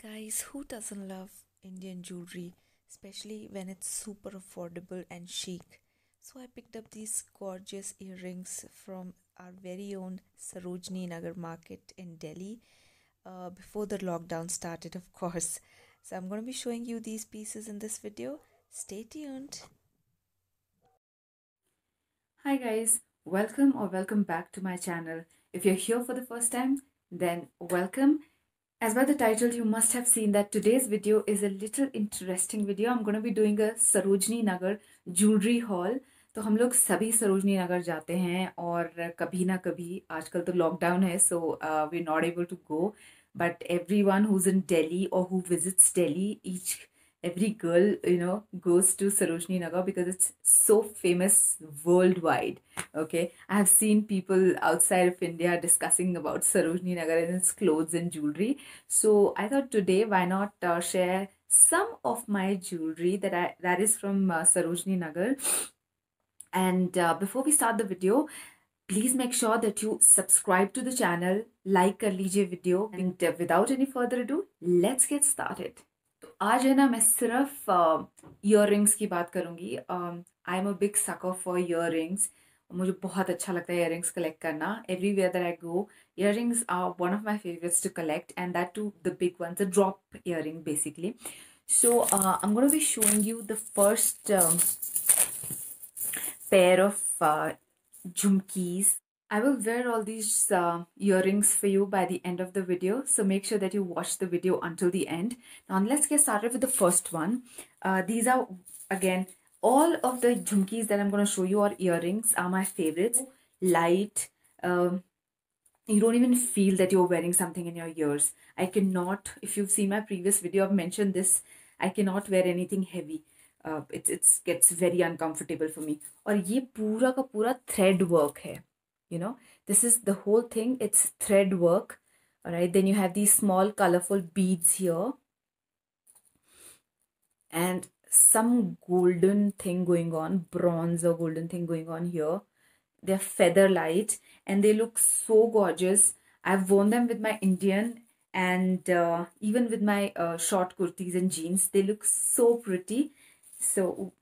Guys, who doesn't love Indian jewelry, especially when it's super affordable and chic? So I picked up these gorgeous earrings from our very own Sarojini Nagar market in Delhi uh, before the lockdown started, of course. So I'm going to be showing you these pieces in this video. Stay tuned. Hi guys, welcome or welcome back to my channel. If you're here for the first time, then welcome as by the title, you must have seen that today's video is a little interesting video. I'm going to be doing a Sarojini Nagar jewelry hall. So, we all go to Sarojini Nagar and sometimes, today is lockdown, hai, so uh, we're not able to go. But everyone who's in Delhi or who visits Delhi each every girl you know goes to sarojini nagar because it's so famous worldwide okay i have seen people outside of india discussing about sarojini nagar and its clothes and jewelry so i thought today why not uh, share some of my jewelry that i that is from uh, sarojini nagar and uh, before we start the video please make sure that you subscribe to the channel like kar lijiye video and without any further ado let's get started आज है ना मैं सिर्फ year uh, की बात करूँगी I am a big sucker for ear मुझे बहुत अच्छा लगता है इयर कलेक्ट करना everywhere there I go earrings are one of my favourites to collect and that too the big one the drop ear basically so I i'm be showing you the first pair of jhumkis I will wear all these uh, earrings for you by the end of the video. So make sure that you watch the video until the end. Now let's get started with the first one. Uh, these are again, all of the jhumkis that I'm going to show you are earrings are my favorites. Light. Um, you don't even feel that you're wearing something in your ears. I cannot, if you've seen my previous video, I've mentioned this. I cannot wear anything heavy. Uh, it it's, gets very uncomfortable for me. और ये पूरा का पूरा thread work है you know this is the whole thing it's thread work all right then you have these small colorful beads here and some golden thing going on bronze or golden thing going on here they're feather light and they look so gorgeous i've worn them with my indian and uh, even with my uh, short kurtis and jeans they look so pretty so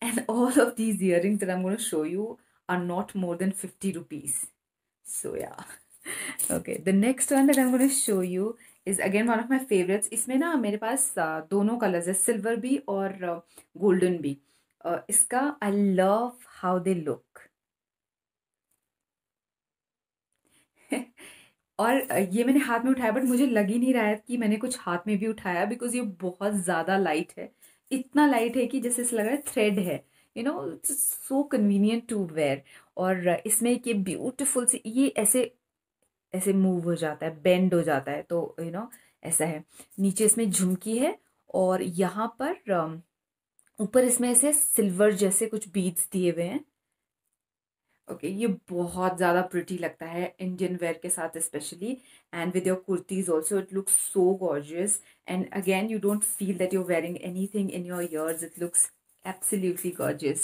and all of these earrings that i'm going to show you are not more than 50 rupees so yeah okay the next one that i'm going to show you is again one of my favorites na इसमें ना मेरे colors दोनों silver है silver भी और golden भी इसका i love how they look और ये मैंने हाथ में उठाया बट मुझे लग ही नहीं रहा है कि मैंने कुछ हाथ में भी उठाया बिकॉज ये बहुत ज़्यादा लाइट है इतना लाइट है कि जैसे ऐसा लग रहा है थ्रेड है you know it's so convenient to wear और इसमें एक ये ब्यूटिफुल से ये ऐसे ऐसे मूव हो जाता है बेंड हो जाता है तो यू you नो know, ऐसा है नीचे इसमें झुमकी है और यहाँ पर um, ऊपर इसमें ऐसे सिल्वर जैसे कुछ बीड्स दिए हुए हैं ओके okay, ये बहुत ज़्यादा प्रिटी लगता है इंडियन वेयर के साथ specially and with your kurtis also it looks so gorgeous and again you don't feel that you wearing anything in your ears it looks absolutely gorgeous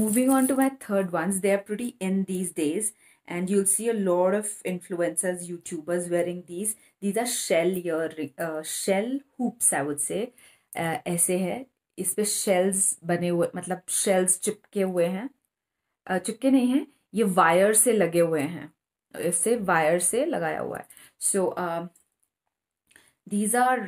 moving on to my third ones they are pretty in these days and you'll see a lot of influencers youtubers wearing these these are shell your uh, shell hoops i would say uh, aise hai is pe shells bane hue matlab shells chipke hue hain uh, चिपके नहीं हैं ये wire से लगे हुए हैं इससे wire से लगाया हुआ है so these are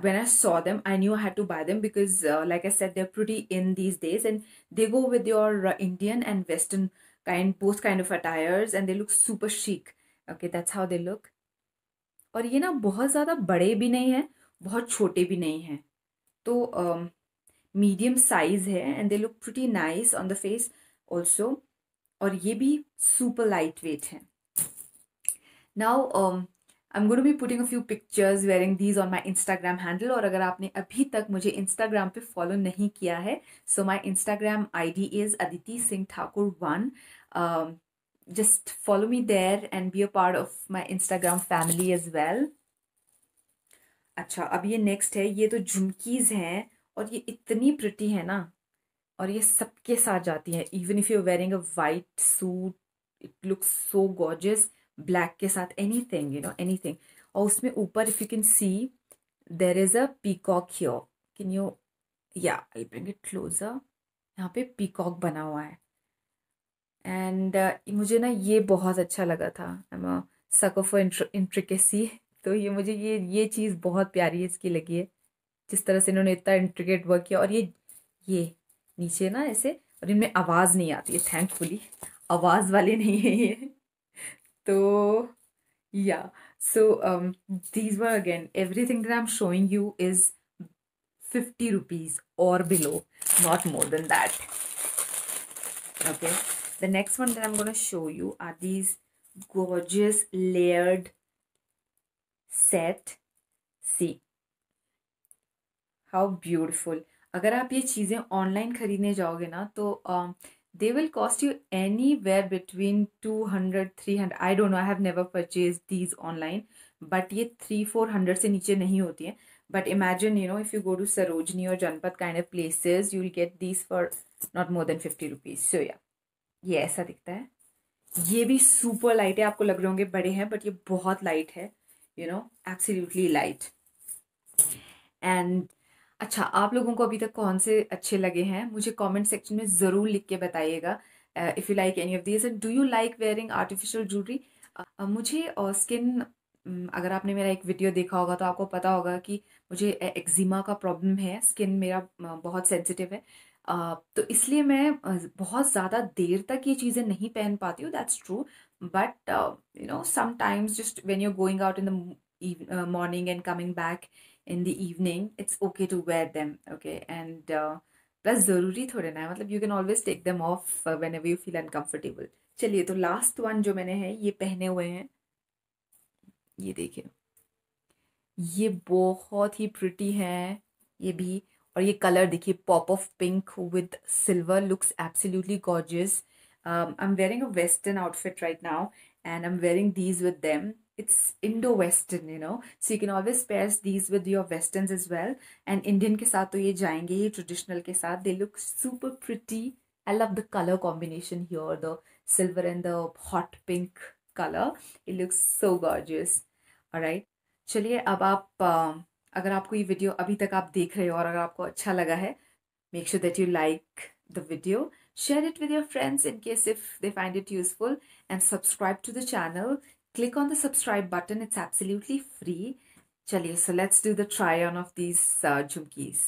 when I saw them, I knew I had to buy them because, uh, like I said, they're pretty in these days and they go with your uh, Indian and Western kind, both kind of attires and they look super chic. Okay, that's how they look. और ये ना बहुत ज़्यादा बड़े भी नहीं हैं बहुत छोटे भी नहीं हैं तो मीडियम साइज़ है and they look pretty nice on the face also और ये भी सुपर लाइट वेट है now I am going be putting a few pictures wearing these on my Instagram handle और अगर आपने अभी तक मुझे इंस्टाग्राम पे फॉलो नहीं किया है so my Instagram I D is Aditi Singh Thakur one just follow me there and be a part of my Instagram family as well अच्छा अब ये नेक्स्ट है ये तो झुमकीज़ हैं और ये इतनी प्रटी है ना और ये सबके साथ जाती है even if you wearing a white suit it looks so gorgeous black के साथ anything you know anything और उसमें ऊपर if you can see there is a peacock here can you yeah I bring it closure यहाँ पे peacock बना हुआ है एंड uh, मुझे ना ये बहुत अच्छा लगा था एम सक ऑफ इंट्रिकेसी तो ये मुझे ये ये चीज़ बहुत प्यारी इसकी लगी है जिस तरह से इन्होंने इतना इंट्रिकेट वर्क किया और ये ये नीचे ना ऐसे और इनमें आवाज़ नहीं आती है थैंकफुली आवाज़ वाले नहीं है ये तो yeah so these were again everything that I am showing you is fifty rupees और below not more than that okay the next one that I am gonna show you are these gorgeous layered set see how beautiful अगर आप ये चीज़ें online खरीदने जाओगे ना तो um, they will they will cost between two hundred three hundred I don't know I have never purchase these online but ये three four hundred से नीचे नहीं होती हैं but imagine you know if you go to Sarojini और Janpath kind of places you will get these for not more than fifty rupees so yeah ये ऐसा दिखता है ये भी सुपर लाइट है आपको लग रहे होंगे बड़े हैं बट ये बहुत लाइट है you know absolutely light and अच्छा आप लोगों को अभी तक कौन से अच्छे लगे हैं मुझे कमेंट सेक्शन में ज़रूर लिख के बताइएगा if you like any of this and do you like wearing artificial jewellery मुझे स्किन अगर आपने मेरा एक वीडियो देखा होगा तो आपको पता होगा कि मुझे एक्जिमा का प्रॉब्लम है स्किन मेरा बहुत सेंसिटिव है तो इसलिए मैं बहुत ज़्यादा देर तक ये चीज़ें नहीं पहन पाती हूँ that's true but you know sometimes just when you going out in the morning and coming back in the evening it's okay to wear them okay and uh, plus ज़रूरी थोड़े ना है मतलब you can always take them off whenever you feel uncomfortable चलिए तो last one जो मैंने है ये पहने हुए हैं ये देखिए ये बहुत ही प्रिटी है ये भी और ये कलर देखिए pop of pink with silver looks absolutely gorgeous I am wearing a western outfit right now and I am wearing these with them it's Indo-Western, you know. So you can always pair these with your westerns as well. And Indian ke saath to ye jayenge hi traditional ke saath. They look super pretty. I love the color combination here, the silver and the hot pink color. It looks so gorgeous. Alright. चलिए अब आप um, अगर आपको ये video अभी तक आप देख रहे हो और अगर आपको अच्छा लगा है make sure that you like the video share it with your friends in case if they find it useful and subscribe to the channel click on the subscribe button. It's absolutely free. Chaliye, so let's do the try on of these uh, jhumkis.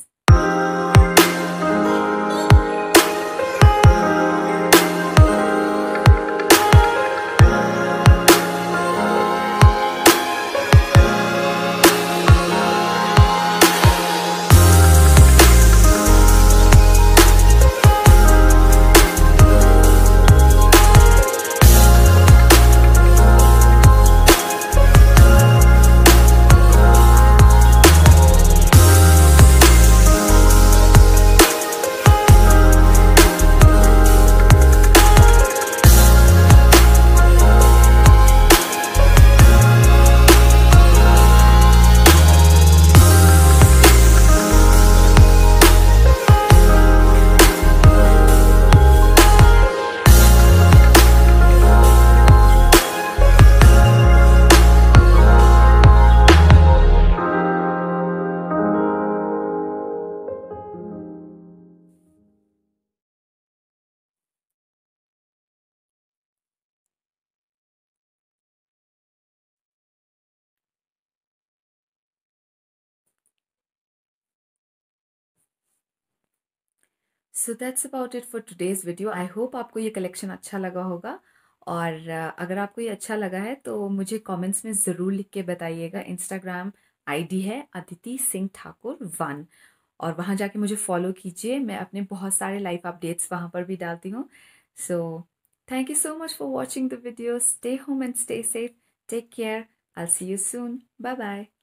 So that's about it for today's video I hope आपको ये collection अच्छा लगा होगा और अगर आपको ये अच्छा लगा है तो मुझे कमेंट्स में ज़रूर लिख के बताइएगा इंस्टाग्राम आईडी है अदिति सिंह ठाकुर वन और वहाँ जाके मुझे फॉलो कीजिए मैं अपने बहुत सारे लाइफ अपडेट्स वहाँ पर भी डालती हूँ so thank you so much for watching the video stay home and stay safe take care I see you soon bye bye